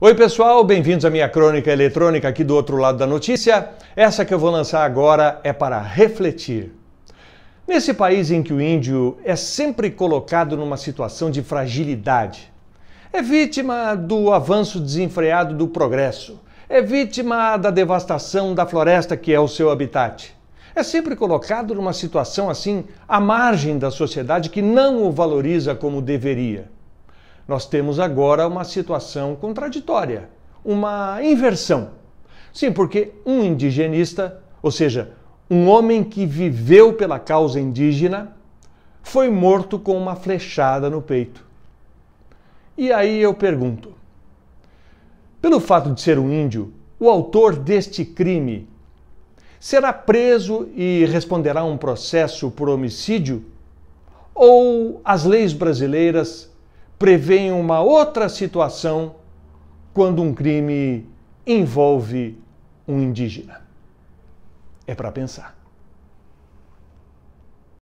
Oi pessoal, bem-vindos à minha crônica eletrônica aqui do outro lado da notícia. Essa que eu vou lançar agora é para refletir. Nesse país em que o índio é sempre colocado numa situação de fragilidade, é vítima do avanço desenfreado do progresso, é vítima da devastação da floresta que é o seu habitat. É sempre colocado numa situação assim à margem da sociedade que não o valoriza como deveria. Nós temos agora uma situação contraditória, uma inversão. Sim, porque um indigenista, ou seja, um homem que viveu pela causa indígena, foi morto com uma flechada no peito. E aí eu pergunto: pelo fato de ser um índio, o autor deste crime será preso e responderá a um processo por homicídio? Ou as leis brasileiras prevêem uma outra situação quando um crime envolve um indígena. É para pensar.